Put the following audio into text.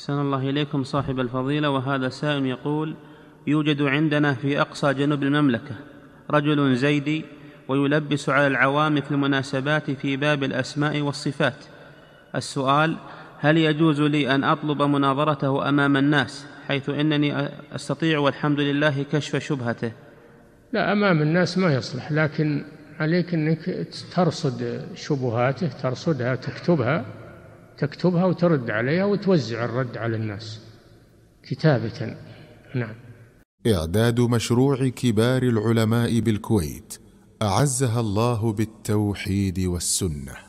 أحسن الله إليكم صاحب الفضيلة وهذا سائل يقول يوجد عندنا في أقصى جنوب المملكة رجل زيدي ويلبس على العوام في المناسبات في باب الأسماء والصفات السؤال هل يجوز لي أن أطلب مناظرته أمام الناس حيث إنني أستطيع والحمد لله كشف شبهته لا أمام الناس ما يصلح لكن عليك أنك ترصد شبهاته ترصدها تكتبها تكتبها وترد عليها وتوزع الرد على الناس كتابة نعم إعداد مشروع كبار العلماء بالكويت أعزها الله بالتوحيد والسنة